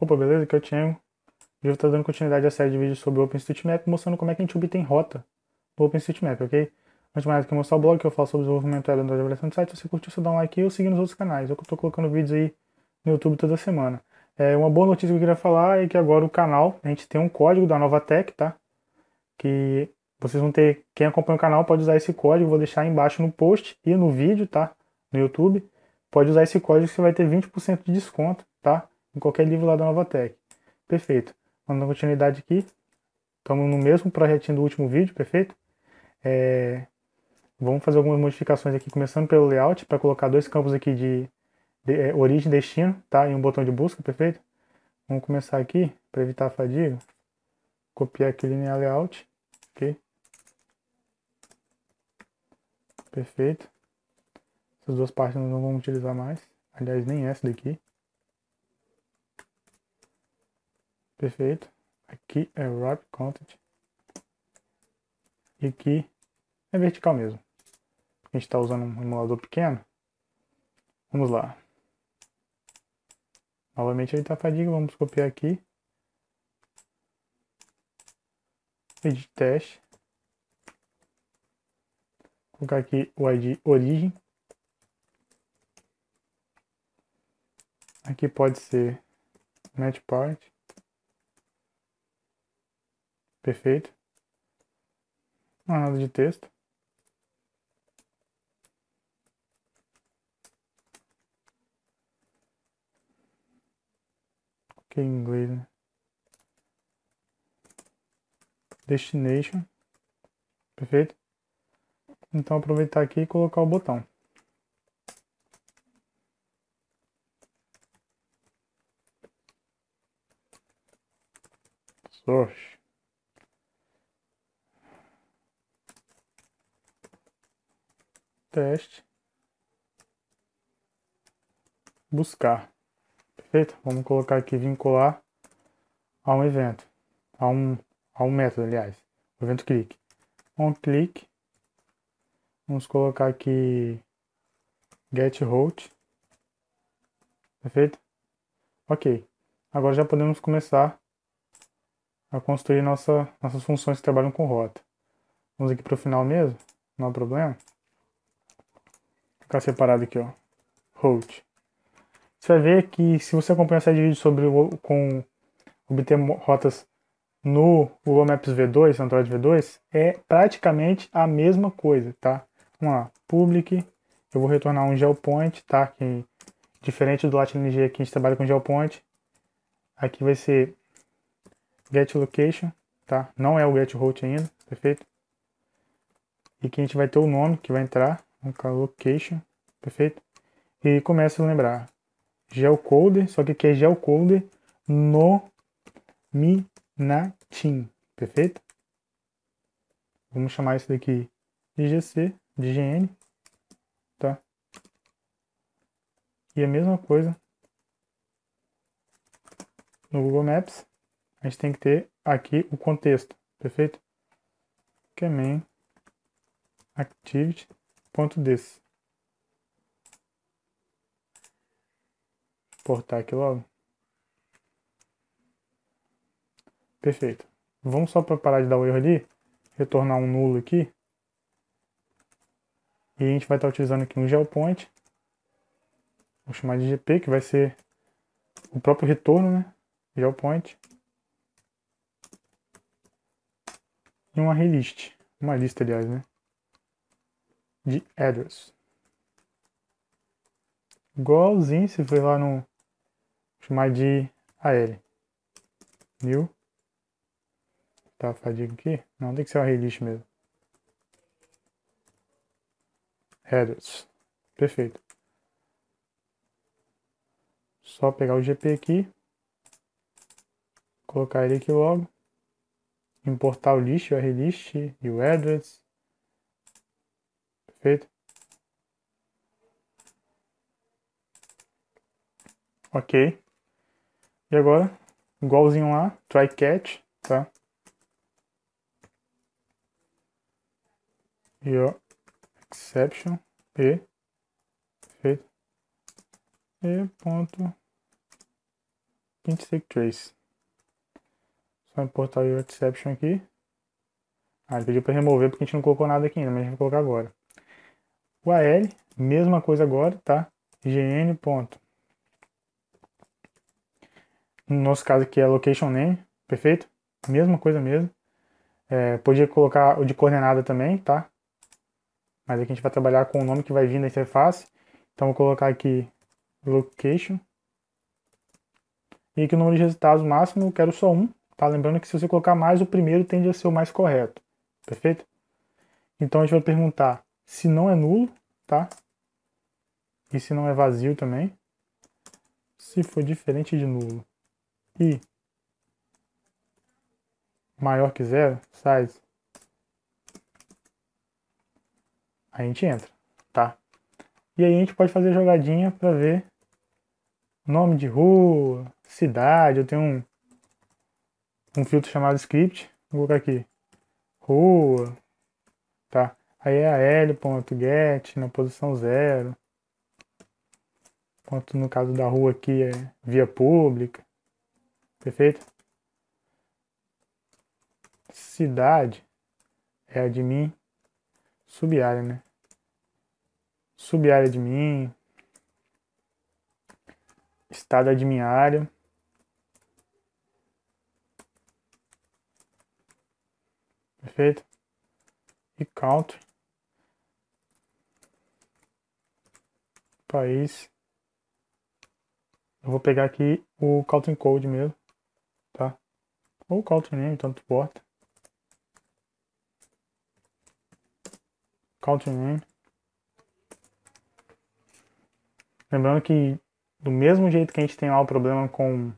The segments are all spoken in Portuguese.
Opa, beleza? Aqui é o Thiago. eu estou dando continuidade à série de vídeos sobre OpenStreetMap, mostrando como é que a gente obtém rota do OpenStreetMap, ok? Antes de mais do que mostrar o blog que eu falo sobre desenvolvimento web da avaliação do site, se você curtiu, você dá um like e eu seguir nos outros canais. É eu estou colocando vídeos aí no YouTube toda semana. É, uma boa notícia que eu queria falar é que agora o canal, a gente tem um código da Novatec, tá? Que vocês vão ter, quem acompanha o canal pode usar esse código, vou deixar aí embaixo no post e no vídeo, tá? No YouTube. Pode usar esse código, você vai ter 20% de desconto, tá? em qualquer livro lá da Novatec. Perfeito. Vamos dar continuidade aqui. Estamos no mesmo projetinho do último vídeo, perfeito? É... Vamos fazer algumas modificações aqui, começando pelo layout, para colocar dois campos aqui de, de é, origem e destino, tá? E um botão de busca, perfeito? Vamos começar aqui, para evitar a fadiga. Copiar aqui linear layout, ok? Perfeito. Essas duas partes nós não vamos utilizar mais. Aliás, nem essa daqui. Perfeito. Aqui é Wrap Content. E aqui é vertical mesmo. A gente está usando um emulador pequeno. Vamos lá. Novamente ele está fadiga. Vamos copiar aqui. Edit teste. Vou colocar aqui o ID origem. Aqui pode ser match part. Perfeito. Não é nada de texto. Que em inglês, né? Destination. Perfeito? Então aproveitar aqui e colocar o botão. Source. teste. Buscar. Perfeito? Vamos colocar aqui vincular a um evento. A um, a um método, aliás. O evento clique. On click. Vamos colocar aqui get hold. Perfeito? Ok. Agora já podemos começar a construir nossa, nossas funções que trabalham com rota. Vamos aqui para o final mesmo, não há problema ficar separado aqui, ó. Route. Você vai ver que se você acompanha essa de vídeo sobre com obter rotas no Google Maps V2, Android V2, é praticamente a mesma coisa, tá? Vamos lá, public, eu vou retornar um GeoPoint, tá? Que, diferente do LatinLG aqui, a gente trabalha com GeoPoint. Aqui vai ser get location, tá? Não é o get route ainda, perfeito? E que a gente vai ter o nome que vai entrar, colocar location, perfeito? E começa a lembrar gelcoder, só que aqui é gelcoder no Minatim perfeito? Vamos chamar isso daqui de GC, de GN, tá? E a mesma coisa no Google Maps, a gente tem que ter aqui o contexto, perfeito? Que é main activity quanto desse. portar aqui logo. Perfeito. Vamos só para parar de dar o erro ali, retornar um nulo aqui. E a gente vai estar tá utilizando aqui um GeoPoint. Vou chamar de GP, que vai ser o próprio retorno, né? GeoPoint. E uma relist. Uma lista, aliás, né? de address. Igualzinho, se for lá no chamar de AL. New. Tá fadiga aqui? Não, tem que ser o relist mesmo. Headers. Perfeito. Só pegar o GP aqui. Colocar ele aqui logo. Importar o list, o RList e o address. Perfeito? Ok. E agora, igualzinho lá, try catch, tá? E ó, exception, e, perfeito? E ponto, print trace. Só importar o exception aqui. Ah, ele pediu para remover porque a gente não colocou nada aqui ainda, mas a gente vai colocar agora. O AL, mesma coisa agora, tá? GN ponto. No nosso caso aqui é location name, perfeito? Mesma coisa mesmo. É, podia colocar o de coordenada também, tá? Mas aqui a gente vai trabalhar com o nome que vai vir da interface. Então vou colocar aqui location. E aqui o número de resultados máximo eu quero só um, tá? Lembrando que se você colocar mais, o primeiro tende a ser o mais correto, perfeito? Então a gente vai perguntar se não é nulo, tá? E se não é vazio também. Se for diferente de nulo e maior que zero, size, a gente entra, tá? E aí a gente pode fazer jogadinha para ver nome de rua, cidade. Eu tenho um, um filtro chamado script. Vou colocar aqui rua, tá? Aí é L.get na posição zero. ponto no caso da rua aqui é via pública. Perfeito? Cidade é admin Subárea, né? Subárea de Estado admin área. Perfeito? E country país. Eu vou pegar aqui o Calton Code mesmo, tá? Ou Calton Name, tanto importa. Calton Name. Lembrando que do mesmo jeito que a gente tem lá o problema com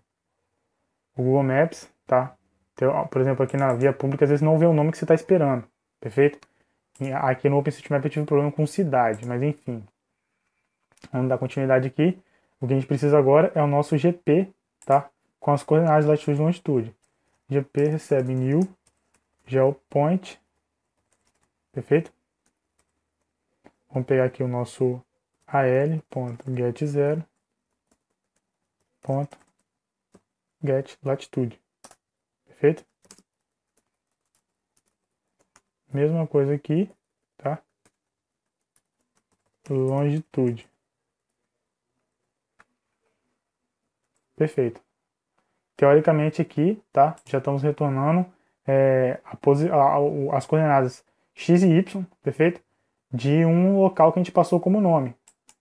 o Google Maps, tá? por exemplo, aqui na via pública, às vezes não vê o nome que você está esperando, perfeito? Aqui no OpenStreetMap eu tive um problema com cidade, mas enfim, Vamos dar continuidade aqui. O que a gente precisa agora é o nosso GP, tá? Com as coordenadas de latitude e longitude. GP recebe new geopoint. Perfeito? Vamos pegar aqui o nosso al.get0 ponto get latitude. Perfeito? Mesma coisa aqui, tá? Longitude. Perfeito. Teoricamente aqui, tá? Já estamos retornando é, a, a, as coordenadas x e y, perfeito? De um local que a gente passou como nome,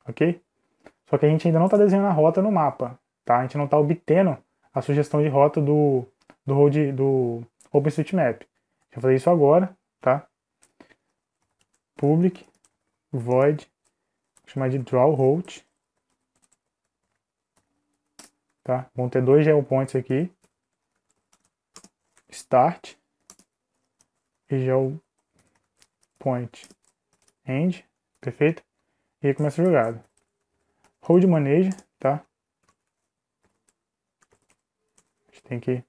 ok? Só que a gente ainda não está desenhando a rota no mapa, tá? A gente não está obtendo a sugestão de rota do, do, road, do OpenStreetMap. Vou fazer isso agora, tá? Public void, vou chamar de drawRoute tá? Vão ter dois GeoPoints aqui. Start e GeoPoint End, perfeito? E aí começa a jogada. Hold maneja, tá? A gente tem que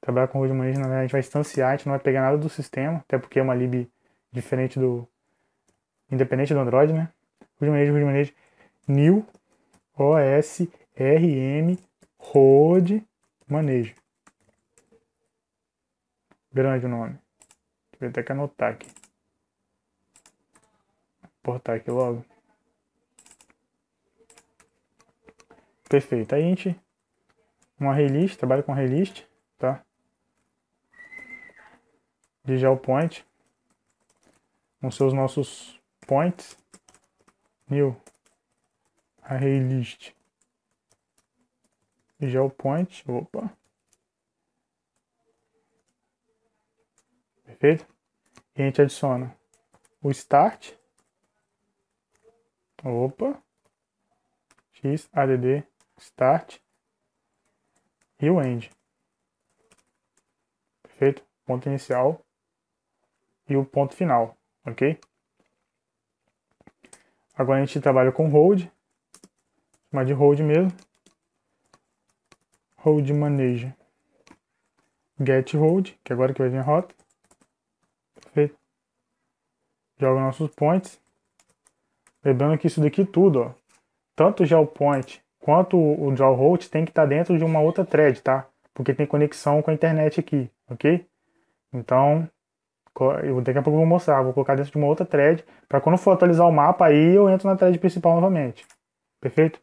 trabalhar com hold maneja, na verdade a gente vai instanciar, a gente não vai pegar nada do sistema, até porque é uma lib diferente do... independente do Android, né? Hold maneja, hold maneja, new OS RM Road Manejo. Grande o nome. Vou até que anotar aqui. Importar aqui logo. Perfeito. Aí a gente. Uma relist, trabalha com relist, tá? De gel point. Com seus nossos points. New. A relist. GeoPoint, opa. Perfeito? E a gente adiciona o start, opa, x add start e o end. Perfeito? Ponto inicial e o ponto final, ok? Agora a gente trabalha com hold, chamar de hold mesmo hold Manager, Get hold, que agora que vai vir a rota. Perfeito. Joga nossos points. Lembrando que isso daqui é tudo, ó, tanto o point quanto o draw hold tem que estar tá dentro de uma outra thread, tá? Porque tem conexão com a internet aqui, ok? Então, eu daqui a pouco vou mostrar, vou colocar dentro de uma outra thread, para quando for atualizar o mapa aí eu entro na thread principal novamente. Perfeito?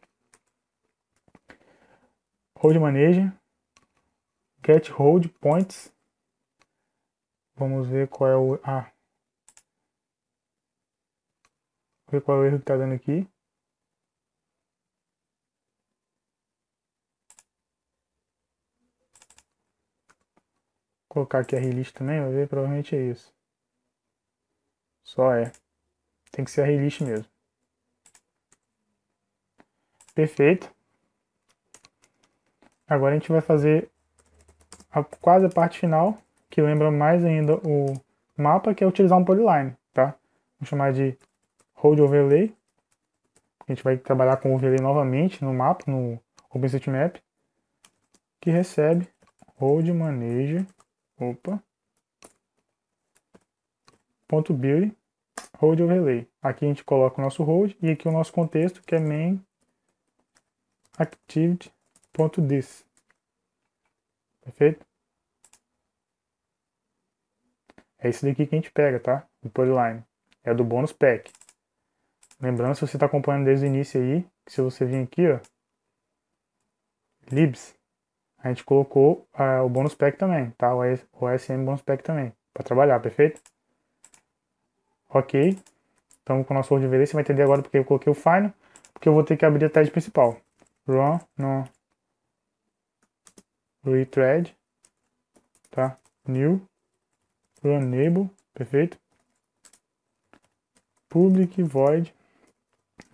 Hold Manager, Get Hold Points. Vamos ver qual é o... Ah. Ver qual é o erro que está dando aqui. Vou colocar aqui a release também, vai ver, provavelmente é isso. Só é. Tem que ser a release mesmo. Perfeito. Agora a gente vai fazer a, quase a parte final, que lembra mais ainda o mapa, que é utilizar um polyline, tá? Vamos chamar de Hold Overlay. A gente vai trabalhar com overlay novamente no mapa, no OpenStreetMap, que recebe Hold Manage, opa, ponto .build, Hold Overlay. Aqui a gente coloca o nosso Hold e aqui o nosso contexto, que é main activity ponto this. Perfeito? É esse daqui que a gente pega, tá? O polyline. É do bônus pack. Lembrando, se você está acompanhando desde o início aí, que se você vir aqui, ó, libs, a gente colocou uh, o bônus pack também, tá? O, osm bônus pack também, para trabalhar, perfeito? Ok. Então, com o nosso WordVD, você vai entender agora porque eu coloquei o final, porque eu vou ter que abrir a tag principal. Run, no, rethread, tá? New, runable, perfeito? Public void,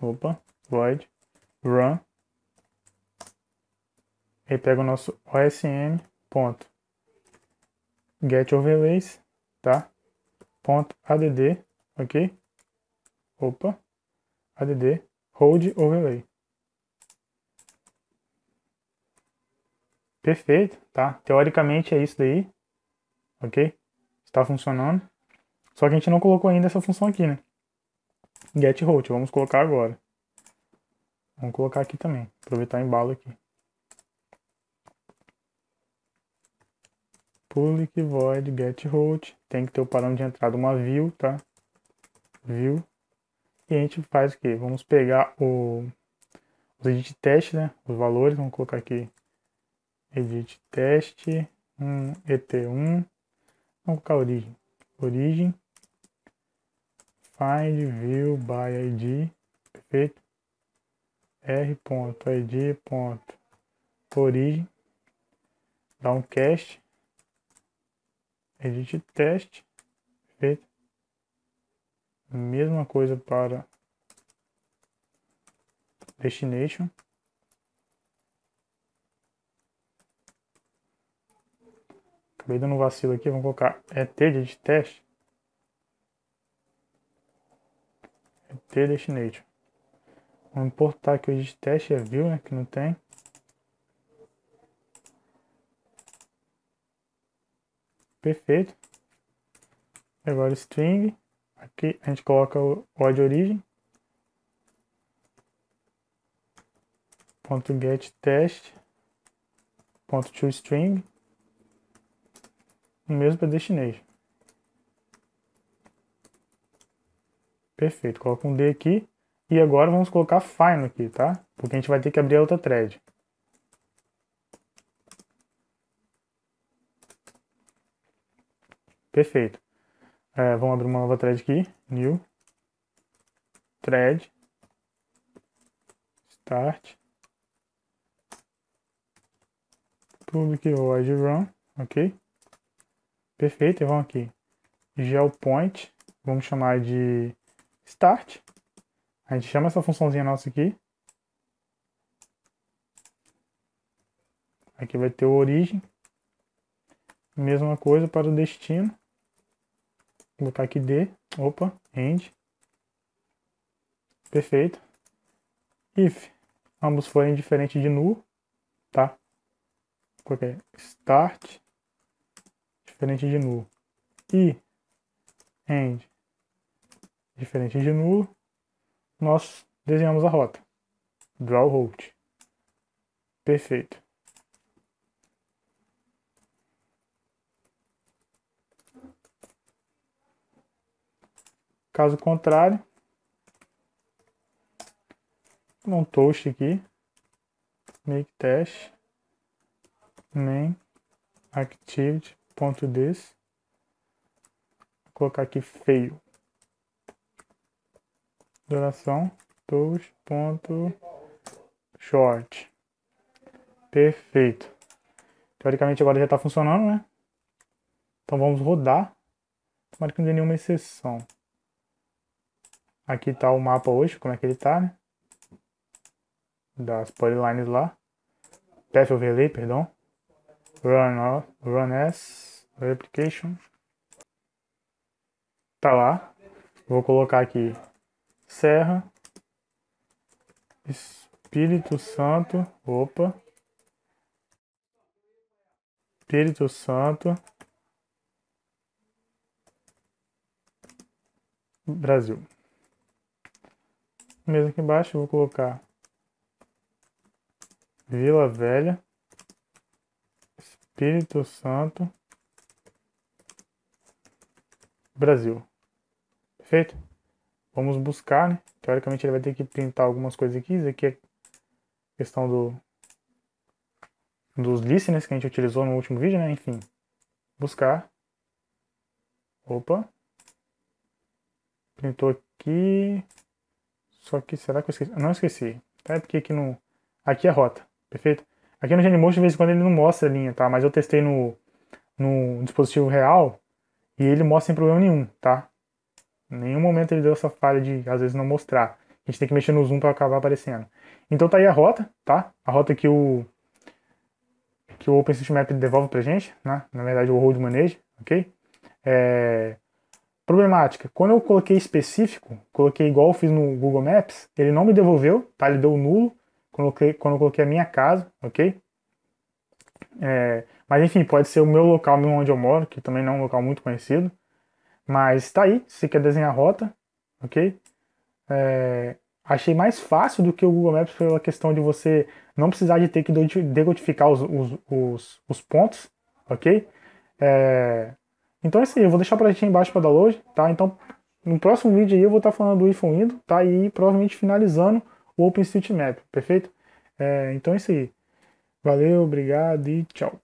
opa, void, run. Aí pega o nosso osm, ponto, get overlays, tá? Ponto add, ok? Opa, add, hold overlay. Perfeito, tá? Teoricamente é isso daí, ok? Está funcionando. Só que a gente não colocou ainda essa função aqui, né? Get hold, vamos colocar agora. Vamos colocar aqui também, aproveitar o embalo aqui. Public void get hold, tem que ter o parâmetro de entrada uma view, tá? View. E a gente faz o quê? Vamos pegar o, os edit test, né? Os valores, vamos colocar aqui edit teste, um et1, vamos colocar origem, origem, find view by id, perfeito, r.id.origem, dá um cast, edit teste, perfeito, mesma coisa para destination, Acabei dando um vacilo aqui, vamos colocar ET é de teste. ET é destination. Vamos importar aqui o de teste, é view, né, que não tem. Perfeito. Agora string. Aqui a gente coloca o de origem. Ponto get Ponto to string o mesmo destination. Perfeito, coloca um D aqui. E agora vamos colocar final aqui, tá? Porque a gente vai ter que abrir a outra thread. Perfeito. É, vamos abrir uma nova thread aqui. New. Thread. Start. Public void run. Ok? Perfeito, e vamos aqui. GeoPoint, vamos chamar de start. A gente chama essa funçãozinha nossa aqui. Aqui vai ter o origem. Mesma coisa para o destino. Vou botar aqui D. Opa, end. Perfeito. If ambos forem diferentes de null tá? Qualquer start diferente de nulo. E end diferente de nulo, nós desenhamos a rota. Draw route. Perfeito. Caso contrário, um toast aqui, make test, main activity ponto desse. Vou colocar aqui feio. Duração dois ponto short. Perfeito. Teoricamente agora já está funcionando, né? Então vamos rodar. Tomara que não dê nenhuma exceção. Aqui está o mapa hoje, como é que ele está, né? Das polylines lá. Path overlay, perdão run, off, run as replication. Tá lá. Vou colocar aqui Serra, Espírito Santo, opa. Espírito Santo, Brasil. Mesmo aqui embaixo, vou colocar Vila Velha. Espírito Santo, Brasil. Perfeito? Vamos buscar, né? Teoricamente ele vai ter que printar algumas coisas aqui. Isso aqui é questão do, dos listeners que a gente utilizou no último vídeo, né? Enfim, buscar. Opa. Printou aqui. Só que será que eu esqueci? Não esqueci. Tá? Porque aqui no... Aqui é rota, perfeito? Aqui no Genemotion, de vez em quando, ele não mostra a linha, tá? Mas eu testei no, no dispositivo real e ele mostra sem problema nenhum, tá? Em nenhum momento ele deu essa falha de, às vezes, não mostrar. A gente tem que mexer no zoom para acabar aparecendo. Então tá aí a rota, tá? A rota que o, que o OpenStreetMap devolve pra gente, né? Na verdade, o Road Manage, ok? É... Problemática. Quando eu coloquei específico, coloquei igual eu fiz no Google Maps, ele não me devolveu, tá? Ele deu nulo coloquei, quando eu coloquei a minha casa, ok? É, mas enfim, pode ser o meu local mesmo onde eu moro, que também não é um local muito conhecido. Mas está aí, se quer desenhar a rota, ok? É, achei mais fácil do que o Google Maps pela questão de você não precisar de ter que decodificar os, os, os, os pontos, ok? É, então é isso aí, eu vou deixar para gente embaixo para download, tá? Então no próximo vídeo aí eu vou estar tá falando do iPhone Indo, tá? E provavelmente finalizando OpenStreetMap, perfeito? É, então é isso aí. Valeu, obrigado e tchau.